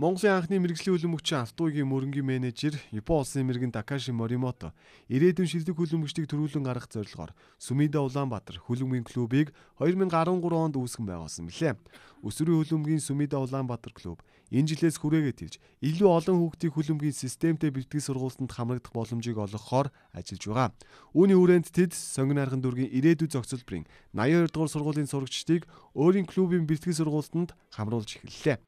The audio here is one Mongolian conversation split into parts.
Монголын анхны мэрэгжлийн хөлбөмбөгч Алтуугийн мөрөнгийн менежер Япон улсын мэрэгэн Такаши Моримото ирээдүйн шилдэг хөлбөмбөгчдийг төрүүлэн гарах зорилгоор Сүмидэ Улаанбаатар хөлбөмбөгийн клубыг 2013 онд үүсгэн байгуулсан билээ. Өсвөрийн хөлбөмбөгийн Сүмидэ Улаанбаатар клуб энэ жилээс хүрээгээ тэлж илүү олон хүүхдийн хөлбөмбөгийн системтэй бэлтгэл сургуультанд хамрагдах боломжийг олгохоор ажиллаж байгаа. Үүний хүрээнд тэд Сонгин арган дүүргийн ирээдүйн зохицол бүрийн 82 дугаар сургуулийн сурагчдыг өөрийн клубын бэлтгэл сургуультанд хамруулж эхэллээ.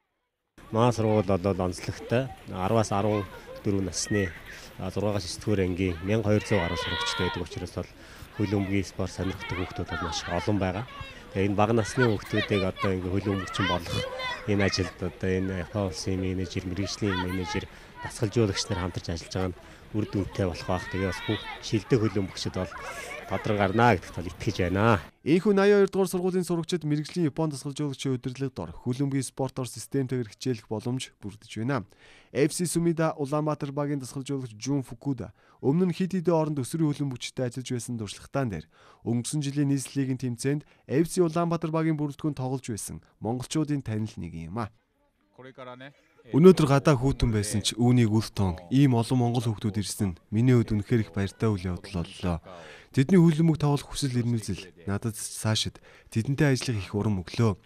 Манай сургууль бол онцлогтой 10-аас 14 насны 6-аас 9-р ангийн 1200 гаруй сурагчтай байдаг учраас бол хөлөмгийн спорт сонирхдаг хүмүүс бол маш олон байгаа. Тэгээ энэ баг насны хүмүүсийг одоо ингээ хөлөмгчин болох энэ ажилд одоо энэ Япон улсын менежер, мэрэгжлийн менежер, дасгалжуулагч нар хамтарч ажиллаж байгаа нь үр дүнтэй болох бах. Тэгээ бас бүх шилдэг хөлөмгчд бол тодрог гарнаа гэдэгт бол итгэж байна. Ийхүү 82 дугаар сургуулийн сурагчид мэрэгжлийн Японд тасгалж өгөгчийн удирдлагад ор хүлэмжийн спортоор системтэйгээр хичээлэх боломж бүрдэж байна. FC Sumida Улаанбаатар багийн тасгалж өгөгч Jun Fukuda өмнө нь хэд хэдэн оронд өсвөрийн хүлэмжтэй ажиллаж байсан туршлагатаан дээр өнгөрсөн жилийн нийслэлийн тэмцээнд FC Улаанбаатар багийн бүрэлдэхүүн тоглож байсан монголчуудын танил нэг юм а. Өнөөдөр гадаа хүүтэн байсан ч үүнийг үл тоон ийм олон монгол хүүхдүүд ирсэн нь миний хувьд үнэхээр их баяртай үйл явдал боллоо. Тэдний хүлэмж тоолох хүсэл эрмэлзэл надад цаашид тэдэнтэй ажиллах их урам өглөө.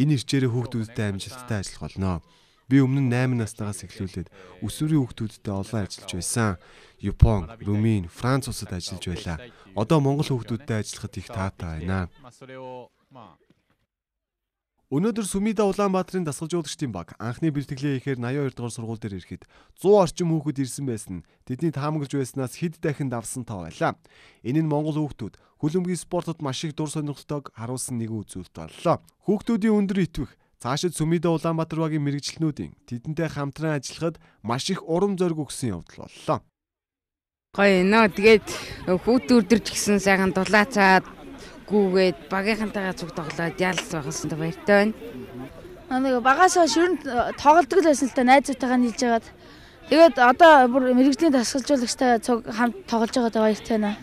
Энэ ирчээрээ хүүхдүүдтэй амжилттай ажиллах болно. Би өмнө нь 8 настайгаас эхлүүлээд өсвөрийн хүүхдүүдтэй олон ажиллаж байсан. Япон, Румын, Франц улсад ажиллаж байлаа. Одоо монгол хүүхдүүдтэй ажиллахад их таатай байна. Өнөөдөр Сүмида Улаанбаатарын дасгалжуулагчдын баг анхны бэлтгэлээ ихээр 82 дугаар сургууль дээр ирэхэд 100 орчим хүүхэд ирсэн байсан нь тэдний таамаглаж байснаас хэд дахинд авсан тоо байлаа. Энэ нь Монгол хүүхдүүд хөлөмгийн спортод маш их дур сонирхлоог харуулсан нэгэн үзүүлэлт боллоо. Хүүхдүүдийн өндөр итвэх цаашид Сүмида Улаанбаатар багийн мэрэгчлэнүүдийн тэдэнтэй хамтран ажиллахад маш их урам зориг өгсөн явдал боллоо. Гоё нөө тэгээд хүүхдүүд төрж гисэн сайхан дулаацаад гүүгээд багийнхантайгаа зүг тоглоод ялс байхсан та баяртай байна. Аа нэг багаасаа ширэн э, тоглолдог л байсан л та найзуутайгаа нийлж хагаад Тэгээд одоо бүр мэрэгжлийн дасгалжуулагчтай цуг хамт тоглож байгаадаа баяртай байна.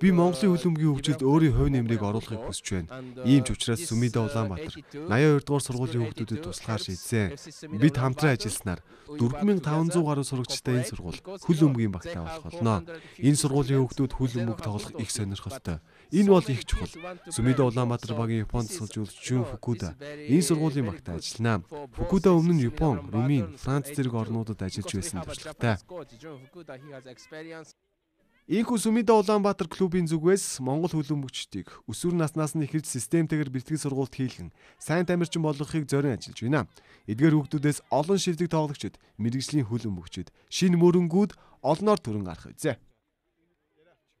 Би Монголын үл өмгийн хөгжилд өөрийн хувь нэмрийг оруулахыг хүсэж байна. Ийм ч учраас Сүмэдэ Улаанбаатар 82 дугаар сургуулийн хүүхдүүдэд туслахаар шийдсэн. Бид хамтран ажилласнаар 4500 гаруй сурагчтай энэ сургууль хөл өмгийн багтаа болох болно. Энэ сургуулийн хүүхдүүд хөл өмг тоглох их сонирхолтой. Энэ бол их чухал. Сүмэдэ Улаанбаатар багийн Японд дасгалжуулагч Жун Фукуда энэ сургуулийн багтаа ажиллана. Фукуда өмнө нь Япон, Румын, Франц зэрэг орнуудад ажиллаж ирж байсан туршлагатай. Ийхүү Сүмидэ Улаанбаатар клубын зүгээс Монгол хөлбөмбөгчдийг өсвөр наснаас нь ихэж системтэйгээр бэлтгэл сургалт хийлгэн сайн тамирчин болгохыг зорин ажиллаж байна. Эдгээр хүүхдүүдээс олон шилдэг тоглогчид, мэрэгжлийн хөлбөмбөгчид, шинэ мөрөнгүүд олноор төрөн гарах үзье.